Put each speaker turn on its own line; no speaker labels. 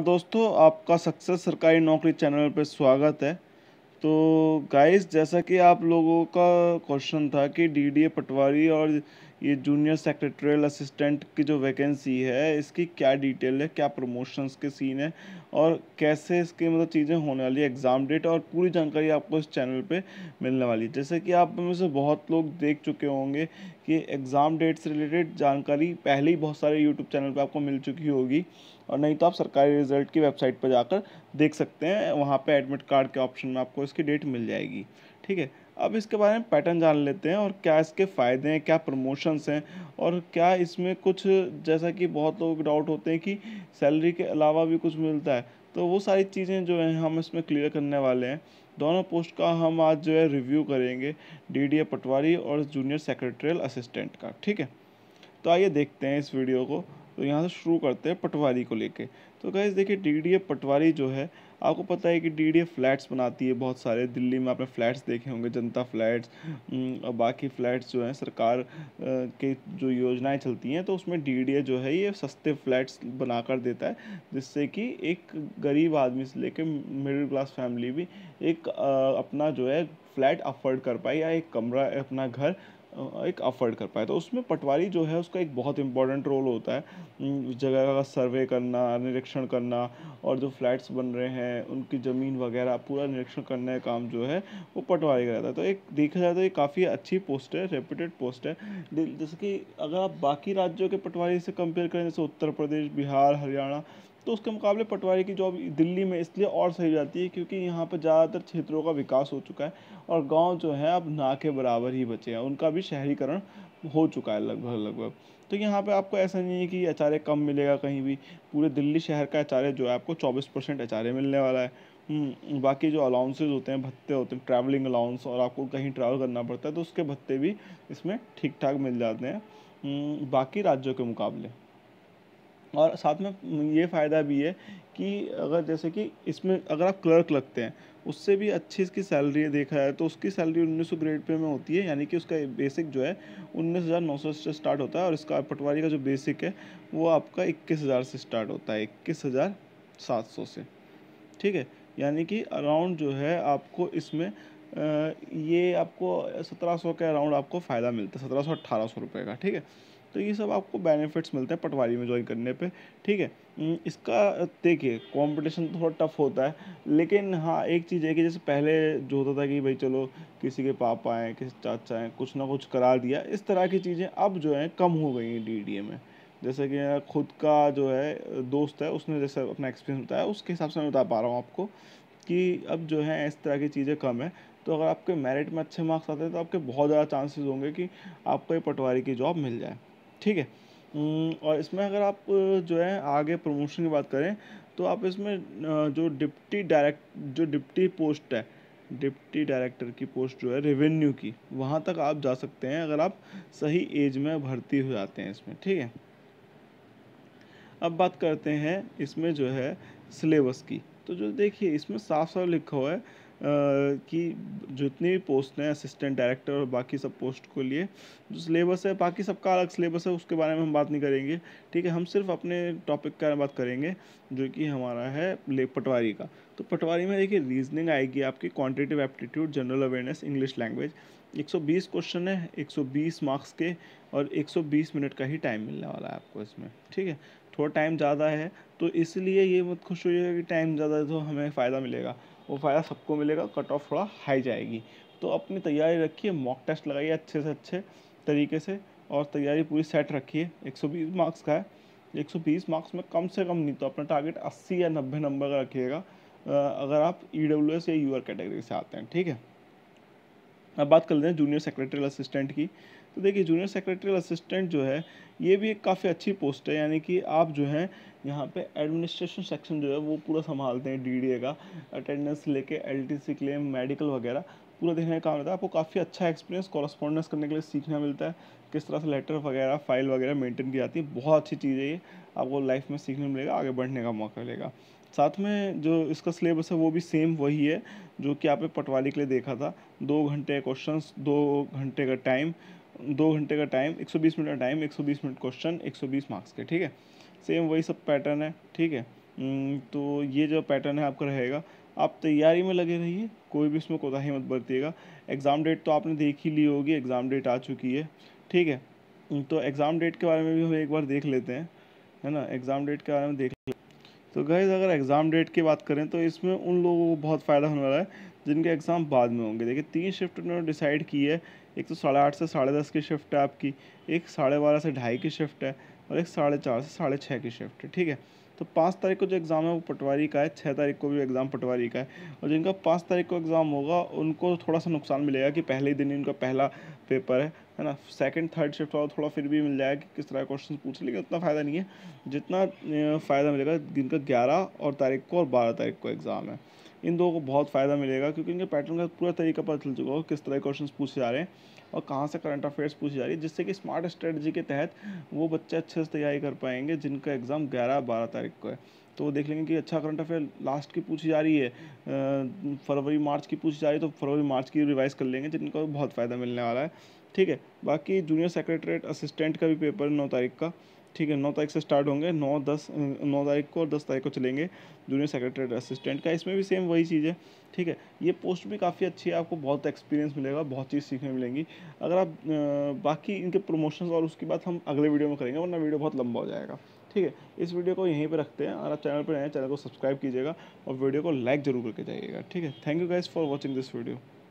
दोस्तों आपका सक्सेस सरकारी नौकरी चैनल पर स्वागत है तो गाइस जैसा कि आप लोगों का क्वेश्चन था कि डीडीए पटवारी और ये जूनियर सेक्रेटरियल असिस्टेंट की जो वैकेंसी है इसकी क्या डिटेल है क्या प्रमोशंस के सीन है और कैसे इसके मतलब चीज़ें होने वाली है एग्ज़ाम डेट और पूरी जानकारी आपको इस चैनल पे मिलने वाली है जैसे कि आप में से बहुत लोग देख चुके होंगे कि एग्ज़ाम डेट से रिलेटेड जानकारी पहले ही बहुत सारे यूट्यूब चैनल पर आपको मिल चुकी होगी और नहीं तो आप सरकारी रिजल्ट की वेबसाइट पर जाकर देख सकते हैं वहाँ पर एडमिट कार्ड के ऑप्शन में आपको इसकी डेट मिल जाएगी ठीक है अब इसके बारे में पैटर्न जान लेते हैं और क्या इसके फ़ायदे हैं क्या प्रमोशंस हैं और क्या इसमें कुछ जैसा कि बहुत लोग डाउट होते हैं कि सैलरी के अलावा भी कुछ मिलता है तो वो सारी चीज़ें जो हैं हम इसमें क्लियर करने वाले हैं दोनों पोस्ट का हम आज जो है रिव्यू करेंगे डी पटवारी और जूनियर सेक्रेटरियल असिस्टेंट का ठीक है तो आइए देखते हैं इस वीडियो को तो यहाँ से शुरू करते हैं पटवारी को लेके तो गाइज देखिए डीडीए पटवारी जो है आपको पता है कि डी डी फ्लैट्स बनाती है बहुत सारे दिल्ली में आपने फ्लैट्स देखे होंगे जनता फ्लैट्स हम्म, और बाकी फ्लैट्स जो हैं सरकार के जो योजनाएं चलती हैं तो उसमें डी जो है ये सस्ते फ्लैट्स बनाकर देता है जिससे कि एक गरीब आदमी से लेकर मिडिल क्लास फैमिली भी एक अपना जो है फ्लैट अफोर्ड कर पाए या एक कमरा अपना घर एक अफर्ड कर पाए तो उसमें पटवारी जो है उसका एक बहुत इंपॉर्टेंट रोल होता है जगह का सर्वे करना निरीक्षण करना और जो फ्लैट्स बन रहे हैं उनकी ज़मीन वगैरह पूरा निरीक्षण करने का काम जो है वो पटवारी का रहता है तो एक देखा जाए तो ये काफ़ी अच्छी पोस्ट है रेपूटेड पोस्ट है जैसे कि अगर आप बाकी राज्यों के पटवारी से कंपेयर करें जैसे उत्तर प्रदेश बिहार हरियाणा तो उसके मुकाबले पटवारी की जॉब दिल्ली में इसलिए और सही जाती है क्योंकि यहाँ पर ज़्यादातर क्षेत्रों का विकास हो चुका है और गांव जो है अब ना के बराबर ही बचे हैं उनका भी शहरीकरण हो चुका है लगभग लगभग तो यहाँ पे आपको ऐसा नहीं है कि एच कम मिलेगा कहीं भी पूरे दिल्ली शहर का एच जो है आपको चौबीस परसेंट अचारे मिलने वाला है हम्म, बाकी जो अलाउंसेज होते हैं भत्ते होते हैं ट्रैवलिंग अलाउंस और आपको कहीं ट्रैवल करना पड़ता है तो उसके भत्ते भी इसमें ठीक ठाक मिल जाते हैं हम्म, बाकी राज्यों के मुकाबले और साथ में ये फ़ायदा भी है कि अगर जैसे कि इसमें अगर आप क्लर्क लगते हैं उससे भी अच्छी इसकी सैलरी देखा जाए तो उसकी सैलरी उन्नीस सौ ग्रेड पे में होती है यानी कि उसका बेसिक जो है उन्नीस हज़ार नौ सौ से स्टार्ट होता है और इसका पटवारी का जो बेसिक है वो आपका इक्कीस हज़ार से स्टार्ट होता है इक्कीस हज़ार सात सौ से ठीक है यानी कि अराउंड जो है आपको इसमें ये आपको सत्रह सौ के अराउंड आपको फ़ायदा मिलता है सत्रह सौ अट्ठारह सौ रुपये का ठीक है तो ये सब आपको बेनिफिट्स मिलते हैं पटवारी में ज्वाइन करने पे ठीक है हम्म, इसका देखिए कंपटीशन तो थोड़ा टफ होता है लेकिन हाँ एक चीज़ है कि जैसे पहले जो होता था कि भाई चलो किसी के पापा हैं किसी चाचा हैं कुछ ना कुछ करा दिया इस तरह की चीज़ें अब जो हैं कम हो गई हैं डी में जैसे कि खुद का जो है दोस्त है उसने जैसे अपना एक्सपीरियंस बताया उसके हिसाब से मैं बता पा रहा हूँ आपको कि अब जो है इस तरह की चीज़ें कम है तो अगर आपके मेरिट में अच्छे मार्क्स आते हैं तो आपके बहुत ज़्यादा चांसेस होंगे कि आपको ये पटवारी की जॉब मिल जाए ठीक है और इसमें अगर आप जो है आगे प्रमोशन की बात करें तो आप इसमें जो डिप्टी डायरेक्ट जो डिप्टी पोस्ट है डिप्टी डायरेक्टर की पोस्ट जो है रेवेन्यू की वहाँ तक आप जा सकते हैं अगर आप सही एज में भर्ती हो जाते हैं इसमें ठीक है अब बात करते हैं इसमें जो है सिलेबस की तो जो देखिए इसमें साफ साफ लिखा हुआ है कि जितनी भी पोस्ट हैं असिस्टेंट डायरेक्टर और बाकी सब पोस्ट को लिए जो सिलेबस है बाकी सबका अलग सिलेबस है उसके बारे में हम बात नहीं करेंगे ठीक है हम सिर्फ अपने टॉपिक का बात करेंगे जो कि हमारा है ले पटवारी का तो पटवारी में देखिए रीजनिंग आएगी आपकी quantitative aptitude general awareness English language 120 question है 120 मार्क्स के और 120 मिनट का ही टाइम मिलने वाला है आपको इसमें ठीक है थोड़ा टाइम ज़्यादा है तो इसलिए ये मत खुश होइएगा कि टाइम ज़्यादा है तो हमें फ़ायदा मिलेगा वो फ़ायदा सबको मिलेगा कट ऑफ थोड़ा हाई जाएगी तो अपनी तैयारी रखिए मॉक टेस्ट लगाइए अच्छे से अच्छे तरीके से और तैयारी पूरी सेट रखिए 120 मार्क्स का है 120 मार्क्स में कम से कम नहीं तो अपना टारगेट 80 या 90 नंबर का रखिएगा अगर आप ई e या यू कैटेगरी से आते हैं ठीक है अब बात कर लेते हैं जूनियर सेक्रेटरियल असिस्टेंट की तो देखिए जूनियर सेक्रेटरियल असिस्टेंट जो है ये भी एक काफ़ी अच्छी पोस्ट है यानी कि आप जो है यहाँ पे एडमिनिस्ट्रेशन सेक्शन जो है वो पूरा संभालते हैं डी का अटेंडेंस लेके एल टी क्लेम मेडिकल वगैरह पूरा देखने का काम रहता है आपको काफ़ी अच्छा एक्सपीरियंस कॉरस्पॉन्डेंस करने के लिए सीखना मिलता है किस तरह से लेटर वगैरह फाइल वगैरह मेंटेन की जाती है बहुत अच्छी चीज़ है ये आपको लाइफ में सीखने मिलेगा आगे बढ़ने का मौका मिलेगा साथ में जो इसका सिलेबस है वो भी सेम वही है जो कि आपने पटवारी के लिए देखा था दो घंटे क्वेश्चन दो घंटे का टाइम दो घंटे का टाइम 120 मिनट का टाइम 120 मिनट क्वेश्चन 120 मार्क्स के ठीक है सेम वही सब पैटर्न है ठीक है तो ये जो पैटर्न है आपका रहेगा आप तैयारी में लगे रहिए कोई भी इसमें कोताही मत बरतिएगा एग्ज़ाम डेट तो आपने देख ही ली होगी एग्ज़ाम डेट आ चुकी है ठीक है तो एग्ज़ाम डेट के बारे में भी हम एक बार देख लेते हैं है ना एग्ज़ाम डेट के बारे में देख लेते तो गैज़ अगर एग्ज़ाम डेट की बात करें तो इसमें उन लोगों को बहुत फ़ायदा होने वाला है जिनके एग्ज़ाम बाद में होंगे देखिए तीन शिफ्ट उन्होंने डिसाइड की है एक तो साढ़े आठ से साढ़े दस की शिफ्ट है आपकी एक साढ़े बारह से ढाई की शिफ्ट है और एक साढ़े चार से साढ़े छः की शिफ्ट है ठीक है तो पाँच तारीख को जो एग्ज़ाम है वो पटवारी का है छः तारीख को भी एग्ज़ाम पटवारी का है और जिनका पाँच तारीख को एग्ज़ाम होगा उनको थोड़ा सा नुकसान मिलेगा कि पहले ही दिन ही उनका पहला पेपर है है ना सेकंड थर्ड शिफ्ट वाला थोड़ा फिर भी मिल जाएगा कि किस तरह क्वेश्चन पूछ लेंगे उतना फ़ायदा नहीं है जितना फ़ायदा मिलेगा जिनका ग्यारह और तारीख को और बारह तारीख को एग्ज़ाम है इन दो को बहुत फ़ायदा मिलेगा क्योंकि इनके पैटर्न का पूरा तरीका पता चल चुका है किस तरह के क्वेश्चन पूछे जा रहे हैं और कहाँ से करंट अफेयर्स पूछी जा रही है जिससे कि स्मार्ट स्ट्रेटजी के तहत वो बच्चे अच्छे से तैयारी कर पाएंगे जिनका एग्ज़ाम ग्यारह बारह तारीख को है तो देख लेंगे कि अच्छा करंट अफेयर लास्ट की पूछी जा रही है फरवरी मार्च की पूछी जा रही है तो फरवरी मार्च की रिवाइज़ कर लेंगे जिनका बहुत फ़ायदा मिलने वाला है ठीक है बाकी जूनियर सेक्रेटरीट असिस्टेंट का भी पेपर नौ तारीख का ठीक है नौ तारीख से स्टार्ट होंगे नौ दस नौ तारीख को और दस तारीख को चलेंगे जूनियर सेक्रेटरी असिस्टेंट का इसमें भी सेम वही चीज़ है ठीक है ये पोस्ट भी काफ़ी अच्छी है आपको बहुत एक्सपीरियंस मिलेगा बहुत चीज़ सीखने मिलेंगी अगर आप बाकी इनके प्रमोशन और उसकी बात हम अगले वीडियो में करेंगे वरना वीडियो बहुत लंबा हो जाएगा ठीक है इस वीडियो को यहीं पर रखते हैं और आप चैनल पर आए चैनल को सब्सक्राइब कीजिएगा और वीडियो को लाइक जरूर करके जाइएगा ठीक है thank you guys for watching this video